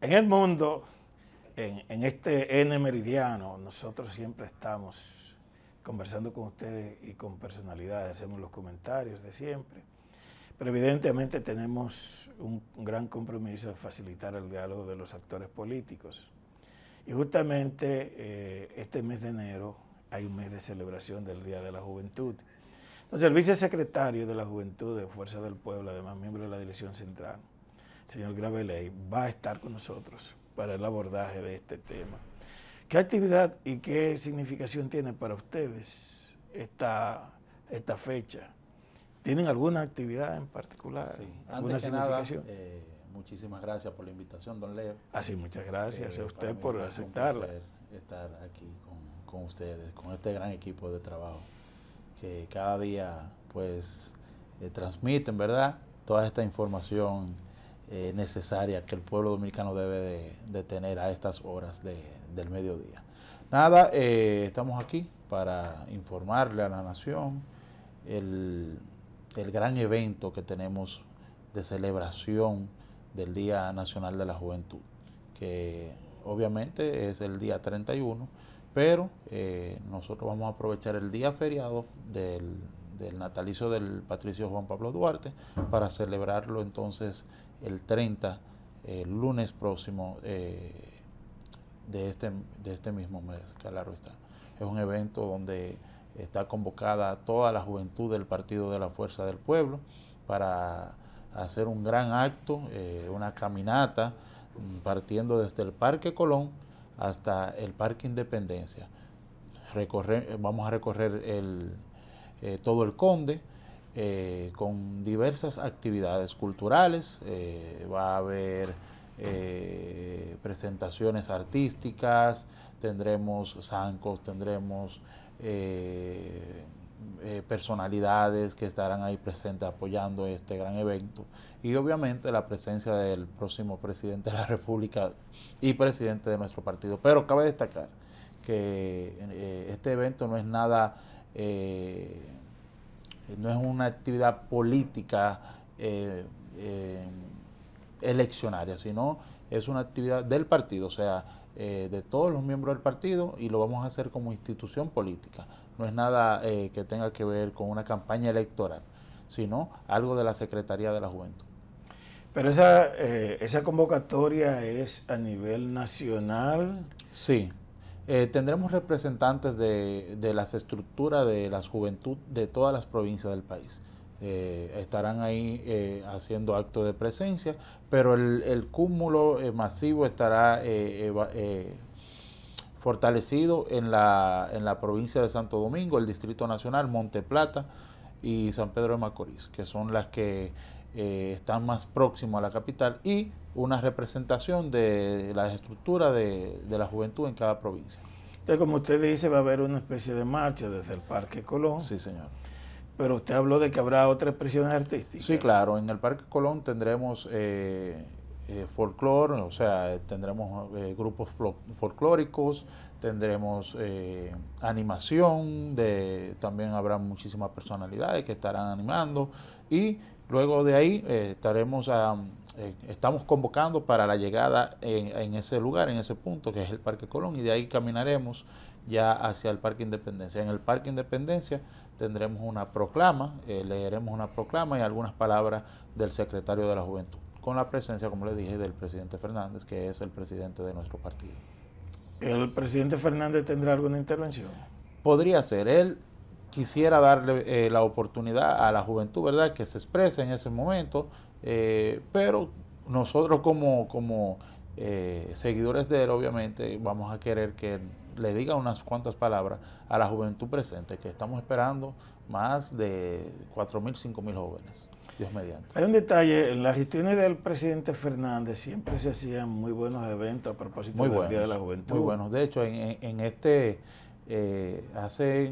En el mundo, en, este N meridiano, nosotros siempre estamos conversando con ustedes y con personalidades, hacemos los comentarios de siempre, pero evidentemente tenemos un, gran compromiso de facilitar el diálogo de los actores políticos. Y justamente eh, este mes de enero hay un mes de celebración del Día de la Juventud. Entonces el vicesecretario de la Juventud de Fuerza del Pueblo, además miembro de la Dirección Central, señor Graveley, va a estar con nosotros para el abordaje de este tema. ¿Qué actividad y qué significación tiene para ustedes esta, esta fecha? ¿Tienen alguna actividad en particular? Sí. ¿Alguna significación? Eh, muchísimas gracias por la invitación, don Leo. Así, ah, muchas gracias eh, a usted por aceptarla. Un estar aquí con, ustedes, con este gran equipo de trabajo que cada día pues eh, transmiten, ¿verdad? Toda esta información eh, necesaria que el pueblo dominicano debe de, tener a estas horas del mediodía. Nada, eh, estamos aquí para informarle a la nación el, gran evento que tenemos de celebración del Día Nacional de la Juventud, que obviamente es el día 31, pero eh, nosotros vamos a aprovechar el día feriado del, del, natalicio del patricio Juan Pablo Duarte para celebrarlo entonces el 30, eh, el lunes próximo eh, este, de, este, mismo mes, claro está. Es un evento donde está convocada toda la juventud del Partido de la Fuerza del Pueblo para hacer un gran acto, eh, una caminata, mm, partiendo desde el Parque Colón hasta el Parque Independencia. vamos a recorrer todo el Conde, eh, con diversas actividades culturales. Eh, va a haber eh, presentaciones artísticas, tendremos zancos, tendremos personalidades que estarán ahí presentes apoyando este gran evento. Y obviamente la presencia del próximo presidente de la República y presidente de nuestro partido. Pero cabe destacar que este evento no es nada... Eh, no es una actividad política eh, eh, eleccionaria, sino es una actividad del partido, o sea, de todos los miembros del partido y lo vamos a hacer como institución política. No es nada que tenga que ver con una campaña electoral, sino algo de la Secretaría de la Juventud. Pero esa convocatoria es a nivel nacional. Sí. Eh, tendremos representantes de, las estructuras de la juventud de todas las provincias del país. Eh, estarán ahí eh, haciendo actos de presencia, pero el, cúmulo masivo estará fortalecido en la, en la provincia de Santo Domingo, el Distrito Nacional, Monte Plata y San Pedro de Macorís, que son las que eh, están más próximos a la capital y una representación de la estructura de, la juventud en cada provincia. Entonces, como usted dice, va a haber una especie de marcha desde el Parque Colón. Sí, señor. Pero usted habló de que habrá otras expresiones artísticas. Sí, claro. En el Parque Colón tendremos eh, eh folclore, o sea, tendremos eh, grupos folclóricos, tendremos animación, también habrá muchísimas personalidades que estarán animando y Luego de ahí eh, estaremos ah, eh, estamos convocando para la llegada en, ese lugar, en ese punto, que es el Parque Colón, y de ahí caminaremos ya hacia el Parque Independencia. En el Parque Independencia tendremos una proclama, eh, leeremos una proclama y algunas palabras del secretario de la Juventud, con la presencia, como le dije, del presidente Fernández, que es el presidente de nuestro partido. ¿El presidente Fernández tendrá alguna intervención? Podría ser. Él quisiera darle eh, la oportunidad a la juventud, ¿verdad?, que se exprese en ese momento, eh, pero nosotros como, como eh, seguidores de él, obviamente, vamos a querer que le diga unas cuantas palabras a la juventud presente, que estamos esperando más de 4.000, 5.000 jóvenes. Dios mediante. Hay un detalle, en las gestiones del presidente Fernández siempre se hacían muy buenos eventos a propósito del Día de la Juventud. Muy buenos, de hecho, en, en este, hace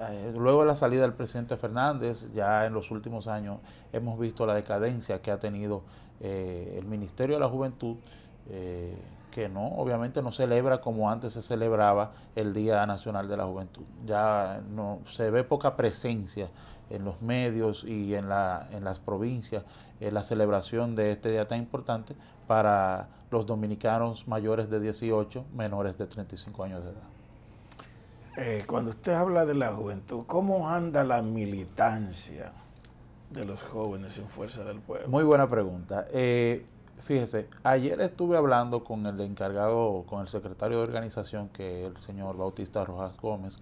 eh, luego de la salida del presidente Fernández, ya en los últimos años hemos visto la decadencia que ha tenido eh, el Ministerio de la Juventud, eh, que no, obviamente no celebra como antes se celebraba el Día Nacional de la Juventud. Ya no se ve poca presencia en los medios y en, la, en las provincias en la celebración de este día tan importante para los dominicanos mayores de 18, menores de 35 años de edad. Eh, cuando usted habla de la juventud, ¿cómo anda la militancia de los jóvenes en Fuerza del Pueblo? Muy buena pregunta. Eh, fíjese, ayer estuve hablando con el encargado, con el secretario de organización, que es el señor Bautista Rojas Gómez,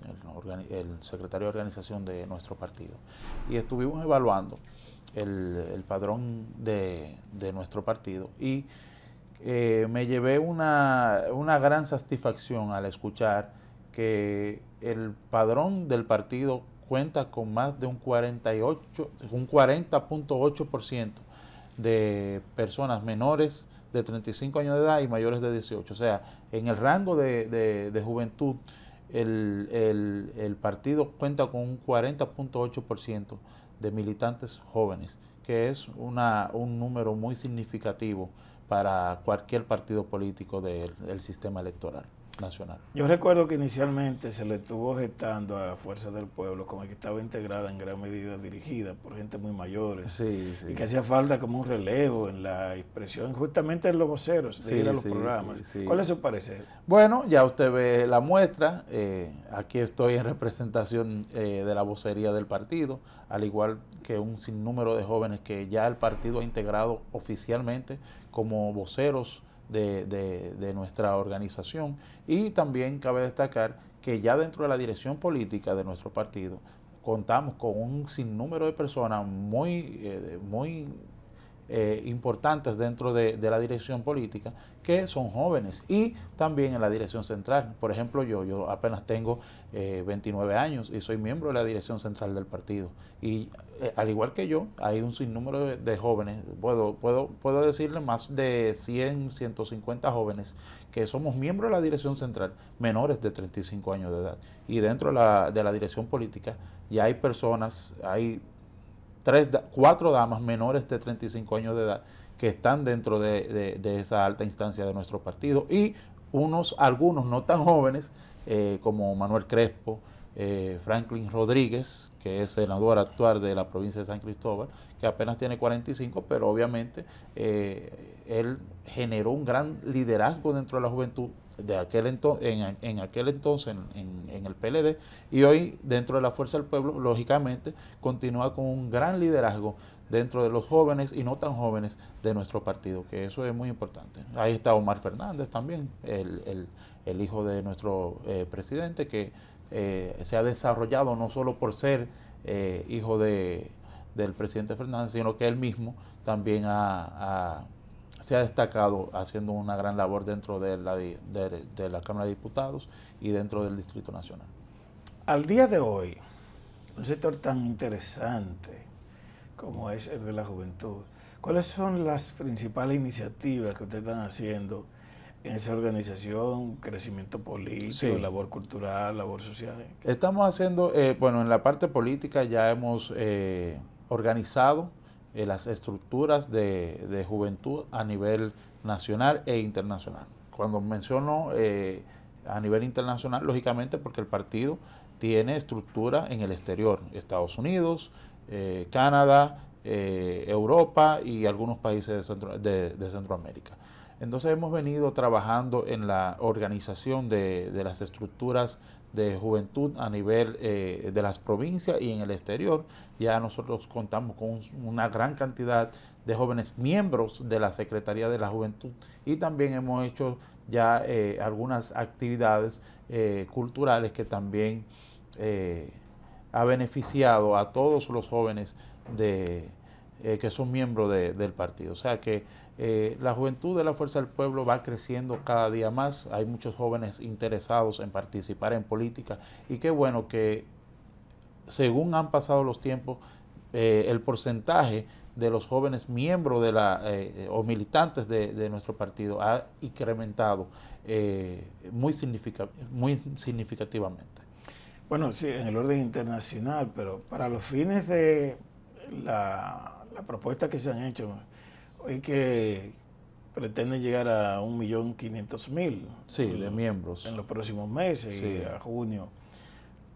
el, secretario de organización de nuestro partido, y estuvimos evaluando el, padrón de, nuestro partido y eh, me llevé una gran satisfacción al escuchar que el padrón del partido cuenta con más de un 48, un 40.8% de personas menores de 35 años de edad y mayores de 18. O sea, en el rango de, juventud, el, partido cuenta con un 40.8% de militantes jóvenes, que es un número muy significativo para cualquier partido político del sistema electoral nacional. Yo recuerdo que inicialmente se le estuvo gestando a Fuerza del Pueblo como que estaba integrada en gran medida dirigida por gente muy mayores y que hacía falta como un relevo en la expresión justamente en los voceros de ir a los programas. ¿Cuál es su parecer? Bueno, ya usted ve la muestra. Eh, aquí estoy en representación eh, de la vocería del partido, al igual que un sinnúmero de jóvenes que ya el partido ha integrado oficialmente como voceros de, de, nuestra organización. Y también cabe destacar que ya dentro de la dirección política de nuestro partido contamos con un sinnúmero de personas muy, eh, muy eh, importantes dentro de, la dirección política que son jóvenes y también en la dirección central. Por ejemplo, yo, yo apenas tengo 29 eh, años y soy miembro de la dirección central del partido. Y eh, al igual que yo, hay un sinnúmero de, jóvenes, puedo, puedo, puedo decirle más de 100, 150 jóvenes que somos miembros de la dirección central, menores de 35 años de edad. Y dentro de la, de la dirección política ya hay personas, hay tres, cuatro damas menores de 35 años de edad que están dentro de, esa alta instancia de nuestro partido y unos, algunos no tan jóvenes eh, como Manuel Crespo, eh, Franklin Rodríguez, que es senador actual de la provincia de San Cristóbal, que apenas tiene 45, pero obviamente eh, él generó un gran liderazgo dentro de la juventud de aquel en, en aquel entonces, en en el PLD y hoy dentro de la Fuerza del Pueblo, lógicamente, continúa con un gran liderazgo dentro de los jóvenes y no tan jóvenes de nuestro partido, que eso es muy importante. Ahí está Omar Fernández también, el, hijo de nuestro eh, presidente, que eh, se ha desarrollado no solo por ser eh, hijo de, del presidente Fernández, sino que él mismo también ha, ha se ha destacado haciendo una gran labor dentro de la, de, la Cámara de Diputados y dentro del Distrito Nacional. Al día de hoy, un sector tan interesante como es el de la juventud, ¿cuáles son las principales iniciativas que ustedes están haciendo en esa organización, crecimiento político, labor cultural, labor social? Estamos haciendo, eh, bueno, en la parte política ya hemos eh, organizado eh, las estructuras de, de, juventud a nivel nacional e internacional. Cuando menciono eh, a nivel internacional, lógicamente porque el partido tiene estructura en el exterior, Estados Unidos, eh, Canadá, Europa y algunos países de, de Centroamérica. Entonces hemos venido trabajando en la organización de, las estructuras de juventud a nivel eh, de las provincias y en el exterior. Ya nosotros contamos con una gran cantidad de jóvenes miembros de la Secretaría de la Juventud y también hemos hecho ya eh, algunas actividades eh, culturales que también ha beneficiado a todos los jóvenes de, que son miembros del partido. O sea que eh, la juventud de la Fuerza del Pueblo va creciendo cada día más, hay muchos jóvenes interesados en participar en política y qué bueno que según han pasado los tiempos, eh, el porcentaje de los jóvenes miembros de la, eh, o militantes de, nuestro partido ha incrementado muy, significativamente. Bueno, sí, en el orden internacional, pero para los fines de la, la propuesta que se han hecho, y que pretende llegar a 1.500.000 sí, de miembros en los próximos meses, a junio.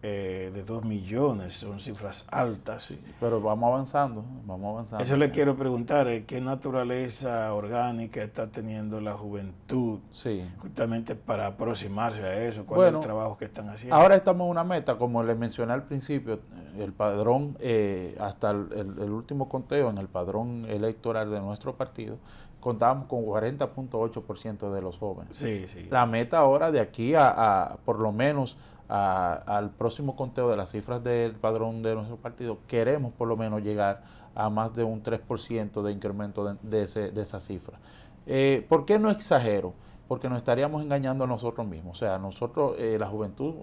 Eh, de 2 millones, son cifras altas. pero vamos avanzando, vamos avanzando. Eso le quiero preguntar, eh, ¿qué naturaleza orgánica está teniendo la juventud sí. justamente para aproximarse a eso? ¿Cuál es el trabajo que están haciendo? Ahora estamos en una meta, como le mencioné al principio, el padrón, eh, hasta el, último conteo en el padrón electoral de nuestro partido, contábamos con 40.8% de los jóvenes. La meta ahora de aquí a, a por lo menos al próximo conteo de las cifras del padrón de nuestro partido, queremos por lo menos llegar a más de un 3% de incremento de, esa cifra. Eh, ¿Por qué no exagero? Porque nos estaríamos engañando a nosotros mismos. O sea, nosotros, eh, la juventud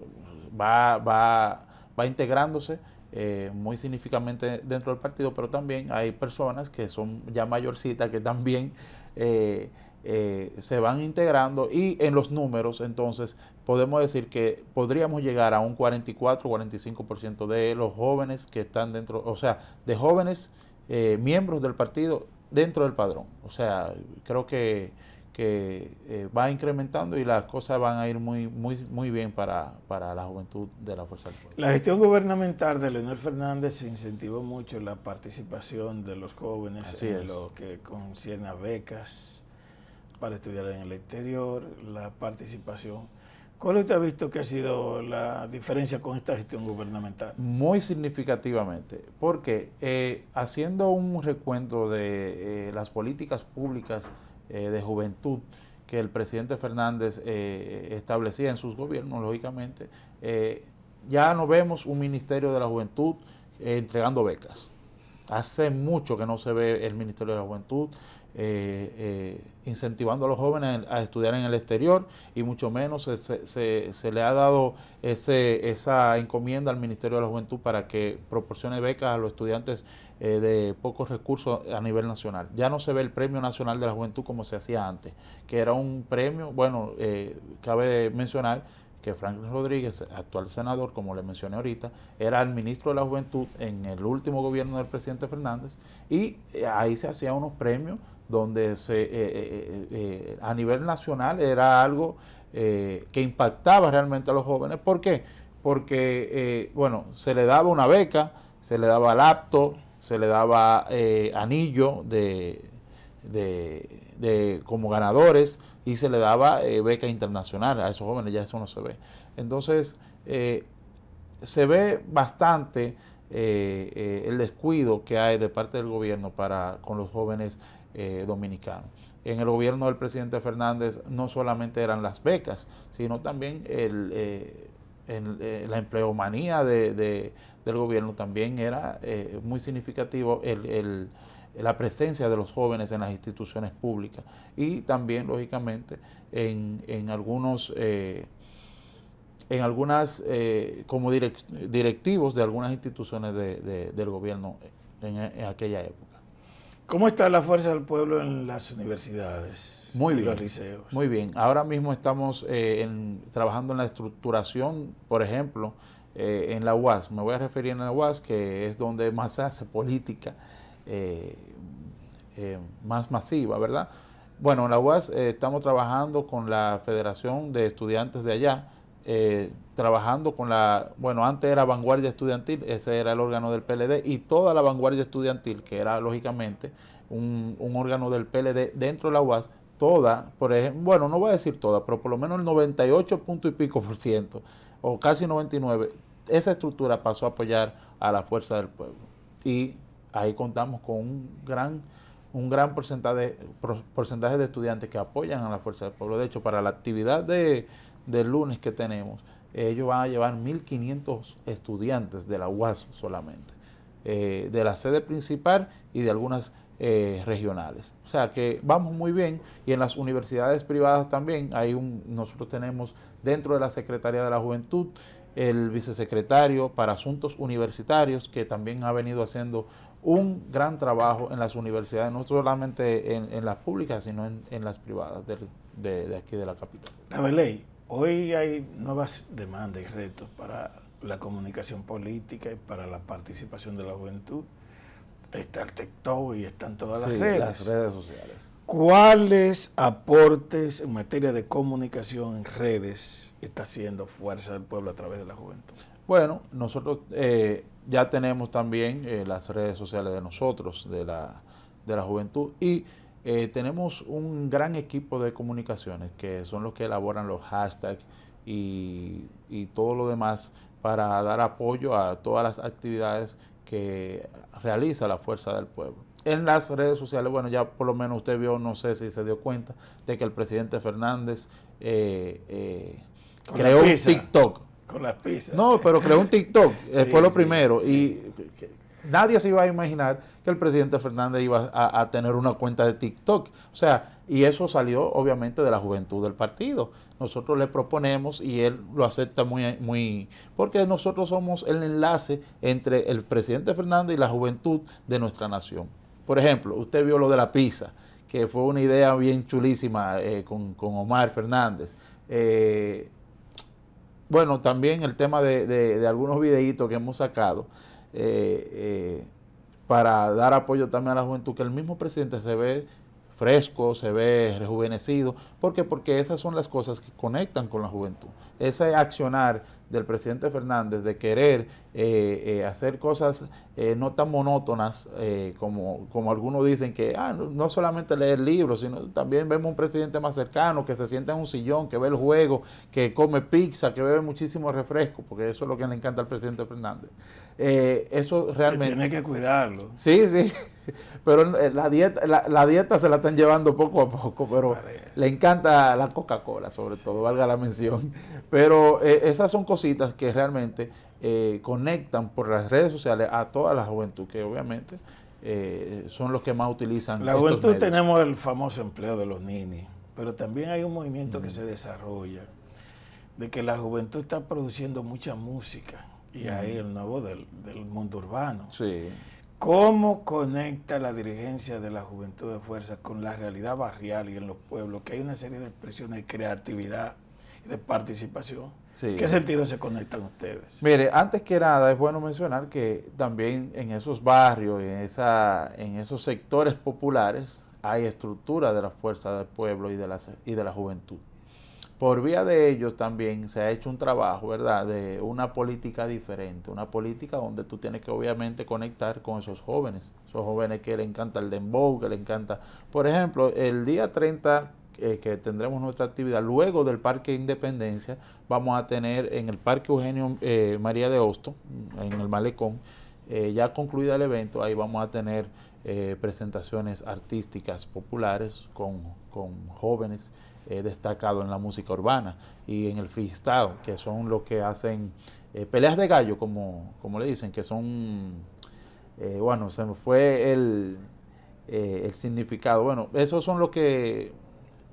va, va, va integrándose eh, muy significativamente dentro del partido, pero también hay personas que son ya mayorcitas que también eh, eh, se van integrando y en los números entonces podemos decir que podríamos llegar a un 44-45% de los jóvenes que están dentro, o sea, de jóvenes miembros del partido dentro del padrón. O sea, creo que que eh, va incrementando y las cosas van a ir muy, muy, muy bien para, para la juventud de la Fuerza del Pueblo. La gestión gubernamental de Leonel Fernández incentivó mucho la participación de los jóvenes en lo que concierne becas para estudiar en el exterior, la participación. ¿Cuál usted ha visto que ha sido la diferencia con esta gestión gubernamental? Muy significativamente, porque eh, haciendo un recuento de eh, las políticas públicas, eh, de juventud que el presidente Fernández eh, eh, establecía en sus gobiernos, lógicamente, ya no vemos un Ministerio de la Juventud entregando becas. Hace mucho que no se ve el Ministerio de la Juventud eh, eh, incentivando a los jóvenes a estudiar en el exterior y mucho menos se, se, le ha dado ese, esa encomienda al Ministerio de la Juventud para que proporcione becas a los estudiantes eh, de pocos recursos a nivel nacional. Ya no se ve el Premio Nacional de la Juventud como se hacía antes, que era un premio, bueno, cabe mencionar que Franklin Rodríguez, actual senador, como le mencioné ahorita, era el ministro de la Juventud en el último gobierno del presidente Fernández y ahí se hacían unos premios donde se, eh, eh, eh, a nivel nacional era algo que impactaba realmente a los jóvenes. ¿Por qué? Porque, bueno, se le daba una beca, se le daba laptop, se le daba anillo de, de, como ganadores y se le daba beca internacional a esos jóvenes, ya eso no se ve. Entonces, se ve bastante... el descuido que hay de parte del gobierno para con los jóvenes eh, dominicanos. En el gobierno del presidente Fernández no solamente eran las becas, sino también eh, eh, la empleomanía del gobierno también era muy significativo la presencia de los jóvenes en las instituciones públicas y también, lógicamente, en, algunos en algunas, como directivos de algunas instituciones del gobierno en aquella época. ¿Cómo está la fuerza del pueblo en las universidades? y Los liceos? Muy bien. Ahora mismo estamos eh, trabajando en la estructuración, por ejemplo, eh, en la UAS. Me voy a referir en la UAS, que es donde más hace política eh, más masiva, ¿verdad? Bueno, en la UAS estamos trabajando con la Federación de Estudiantes de allá eh, trabajando con la, bueno, antes era vanguardia estudiantil, ese era el órgano del PLD, y toda la vanguardia estudiantil, que era lógicamente un, órgano del PLD dentro de la UAS, toda, por ejemplo, bueno, no voy a decir toda, pero por lo menos el 98 punto y pico por ciento, o casi 99, esa estructura pasó a apoyar a la fuerza del pueblo. Y ahí contamos con un gran un gran porcentaje, porcentaje de estudiantes que apoyan a la Fuerza del Pueblo. De hecho, para la actividad de, del lunes que tenemos, ellos van a llevar 1.500 estudiantes de la UAS solamente, eh, de la sede principal y de algunas eh, regionales. O sea que vamos muy bien y en las universidades privadas también, hay un, nosotros tenemos dentro de la Secretaría de la Juventud el vicesecretario para asuntos universitarios que también ha venido haciendo un gran trabajo en las universidades, no solamente en, las públicas, sino en, las privadas de, aquí de la capital. La ley Hoy hay nuevas demandas y retos para la comunicación política y para la participación de la juventud. Está el TikTok y están todas las redes. Las redes sociales. ¿Cuáles aportes en materia de comunicación en redes está haciendo Fuerza del Pueblo a través de la juventud? Bueno, nosotros eh, ya tenemos también eh, las redes sociales de nosotros, de la, de la juventud, y eh, tenemos un gran equipo de comunicaciones que son los que elaboran los hashtags y, todo lo demás para dar apoyo a todas las actividades que realiza la Fuerza del Pueblo en las redes sociales, bueno, ya por lo menos usted vio, no sé si se dio cuenta, de que el presidente Fernández eh, eh, creó un TikTok. Con las pizzas. No, pero creó un TikTok, eh, fue lo primero. Y nadie se iba a imaginar que el presidente Fernández iba a, tener una cuenta de TikTok. O sea, y eso salió obviamente de la juventud del partido. Nosotros le proponemos y él lo acepta muy, muy, porque nosotros somos el enlace entre el presidente Fernández y la juventud de nuestra nación. Por ejemplo, usted vio lo de la pizza, que fue una idea bien chulísima eh, con, Omar Fernández. Eh, bueno, también el tema de, de algunos videitos que hemos sacado. Eh, eh, para dar apoyo también a la juventud, que el mismo presidente se ve fresco, se ve rejuvenecido. ¿Por Porque esas son las cosas que conectan con la juventud. Ese accionar del presidente Fernández de querer eh, eh, hacer cosas eh, no tan monótonas como, como algunos dicen que ah, no, solamente leer libros, sino también vemos un presidente más cercano que se sienta en un sillón, que ve el juego, que come pizza, que bebe muchísimo refresco, porque eso es lo que le encanta al presidente Fernández. eso realmente... tiene que cuidarlo. Sí, sí. pero eh, la dieta, la, dieta se la están llevando poco a poco, pero le encanta la Coca-Cola, sobre todo, valga la mención. Pero eh, esas son cositas que realmente eh, conectan por las redes sociales a toda la juventud, que obviamente son los que más utilizan. La juventud tenemos el famoso empleo de los ninis, pero también hay un movimiento que mm. se desarrolla de que la juventud está produciendo mucha música y ahí el mm. nuevo del, del mundo urbano. Sí. ¿Cómo conecta la dirigencia de la Juventud de Fuerza con la realidad barrial y en los pueblos, que hay una serie de expresiones de creatividad y de participación? ¿Qué sentido se conectan ustedes? Mire, antes que nada es bueno mencionar que también en esos barrios, en, esa, en esos sectores populares, hay estructura de la fuerza del pueblo y de la, y de la juventud por vía de ellos también se ha hecho un trabajo, ¿verdad? De una política diferente, una política donde tú tienes que obviamente conectar con esos jóvenes, esos jóvenes que le encanta el dembow, que le encanta. Por ejemplo, el día 30 eh, que tendremos nuestra actividad, luego del Parque Independencia, vamos a tener en el Parque Eugenio eh, María de Hosto, en el Malecón, eh, ya concluida el evento, ahí vamos a tener presentaciones artísticas populares con, con jóvenes eh, destacado en la música urbana y en el freestyle, que son los que hacen eh, peleas de gallo, como, como le dicen, que son, eh, bueno, se me fue el, el significado. Bueno, esos son los que...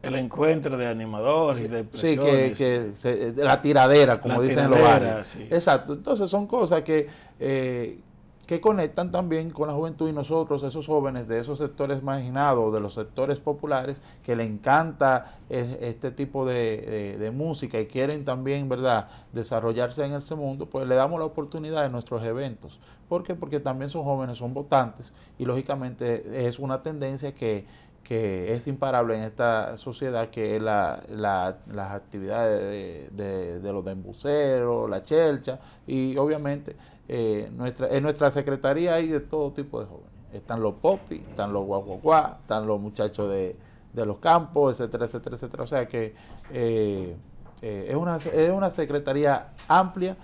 El encuentro de animadores y de Sí, que, la tiradera, como dicen los Exacto, entonces son cosas que que conectan también con la juventud y nosotros, esos jóvenes de esos sectores marginados, de los sectores populares, que le encanta este tipo de, música y quieren también, ¿verdad?, desarrollarse en ese mundo, pues le damos la oportunidad en nuestros eventos. ¿Por qué? Porque también son jóvenes, son votantes y lógicamente es una tendencia que, que es imparable en esta sociedad, que es la, las actividades de, de los dembuceros, la chelcha, y obviamente eh, nuestra, en nuestra secretaría hay de todo tipo de jóvenes. Están los popis, están los guaguaguá, están los muchachos de, los campos, etcétera, etcétera, etcétera. O sea que eh, eh, es, una, es una secretaría amplia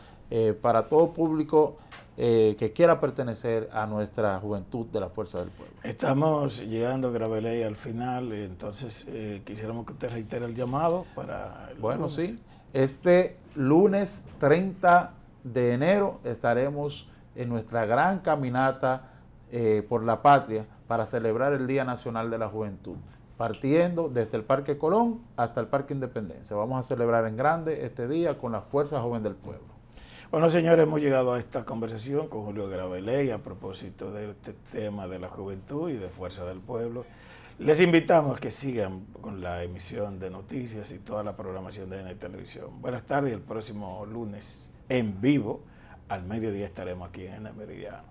para todo público que quiera pertenecer a nuestra juventud de la Fuerza del Pueblo. Estamos llegando, Graveley, al final, entonces quisiéramos que usted reitere el llamado para... El bueno, sí, este lunes 30 de enero estaremos en nuestra gran caminata eh, por la patria para celebrar el Día Nacional de la Juventud, partiendo desde el Parque Colón hasta el Parque Independencia. Vamos a celebrar en grande este día con la Fuerza Joven del Pueblo. Bueno, señores, hemos llegado a esta conversación con Julio Graveley a propósito de este tema de la juventud y de Fuerza del Pueblo. Les invitamos a que sigan con la emisión de noticias y toda la programación de N Televisión. Buenas tardes, el próximo lunes en vivo. Al mediodía estaremos aquí en el meridiano.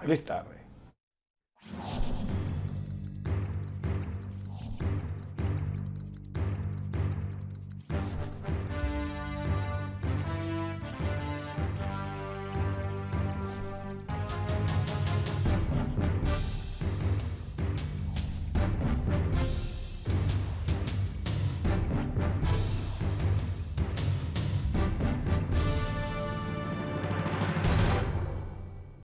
Feliz tarde.